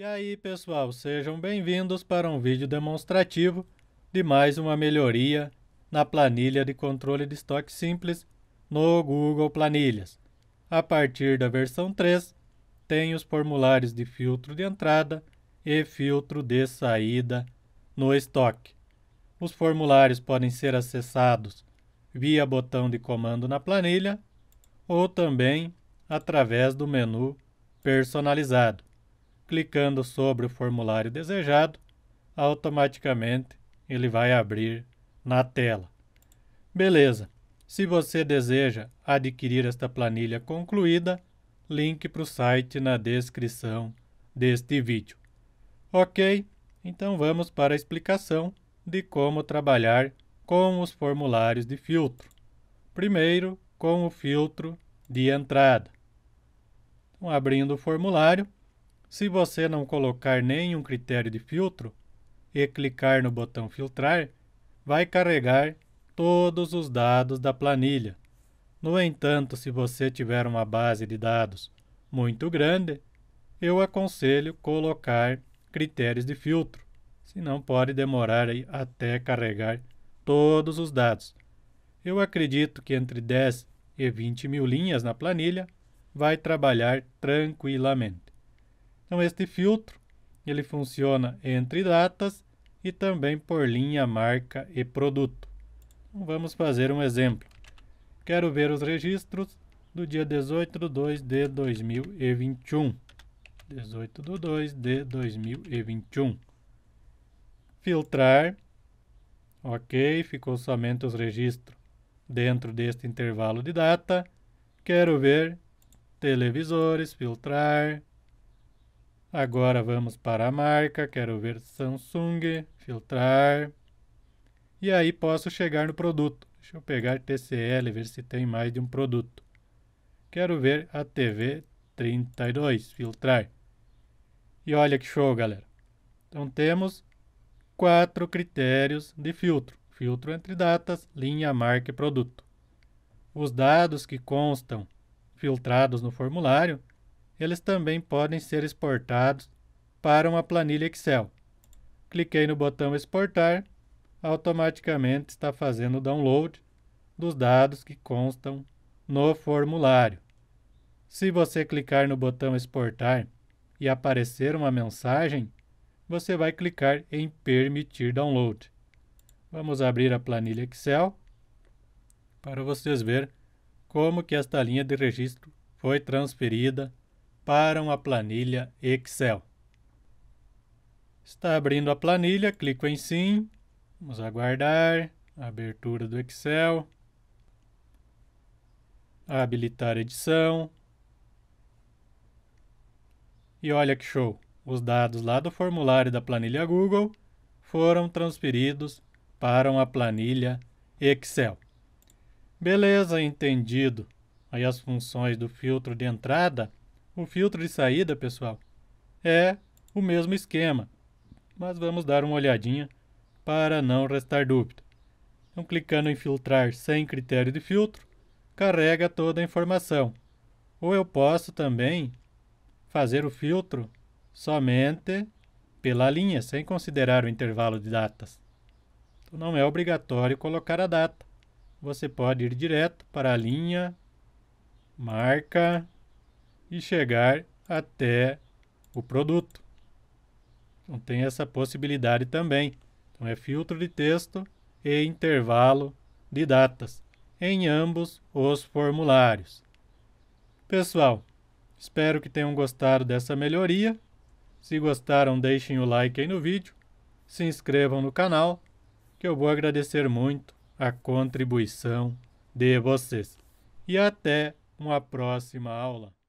E aí pessoal, sejam bem-vindos para um vídeo demonstrativo de mais uma melhoria na planilha de controle de estoque simples no Google Planilhas. A partir da versão 3, tem os formulários de filtro de entrada e filtro de saída no estoque. Os formulários podem ser acessados via botão de comando na planilha ou também através do menu personalizado. Clicando sobre o formulário desejado, automaticamente ele vai abrir na tela. Beleza. Se você deseja adquirir esta planilha concluída, link para o site na descrição deste vídeo. Ok, então vamos para a explicação de como trabalhar com os formulários de filtro. Primeiro, com o filtro de entrada. Então, abrindo o formulário, se você não colocar nenhum critério de filtro e clicar no botão filtrar, vai carregar todos os dados da planilha. No entanto, se você tiver uma base de dados muito grande, eu aconselho colocar critérios de filtro, senão pode demorar até carregar todos os dados. Eu acredito que entre 10 e 20 mil linhas na planilha vai trabalhar tranquilamente. Então, este filtro ele funciona entre datas e também por linha, marca e produto. Então, vamos fazer um exemplo. Quero ver os registros do dia 18 de 2 de 2021. 18 de 2 de 2021. Filtrar. Ok, ficou somente os registros dentro deste intervalo de data. Quero ver televisores, filtrar, Agora vamos para a marca, quero ver Samsung, filtrar. E aí posso chegar no produto. Deixa eu pegar TCL, ver se tem mais de um produto. Quero ver a TV 32, filtrar. E olha que show, galera. Então temos quatro critérios de filtro. Filtro entre datas, linha, marca e produto. Os dados que constam filtrados no formulário eles também podem ser exportados para uma planilha Excel. Cliquei no botão exportar, automaticamente está fazendo o download dos dados que constam no formulário. Se você clicar no botão exportar e aparecer uma mensagem, você vai clicar em permitir download. Vamos abrir a planilha Excel para vocês verem como que esta linha de registro foi transferida preparam a planilha Excel. Está abrindo a planilha, clico em Sim, vamos aguardar a abertura do Excel, habilitar edição. E olha que show! Os dados lá do formulário da planilha Google foram transferidos para uma planilha Excel. Beleza, entendido. Aí as funções do filtro de entrada o filtro de saída, pessoal, é o mesmo esquema, mas vamos dar uma olhadinha para não restar dúvida. Então, clicando em filtrar sem critério de filtro, carrega toda a informação. Ou eu posso também fazer o filtro somente pela linha, sem considerar o intervalo de datas. Então, não é obrigatório colocar a data. Você pode ir direto para a linha, marca, e chegar até o produto. Então, tem essa possibilidade também. Então, é filtro de texto e intervalo de datas em ambos os formulários. Pessoal, espero que tenham gostado dessa melhoria. Se gostaram, deixem o like aí no vídeo, se inscrevam no canal, que eu vou agradecer muito a contribuição de vocês. E até uma próxima aula.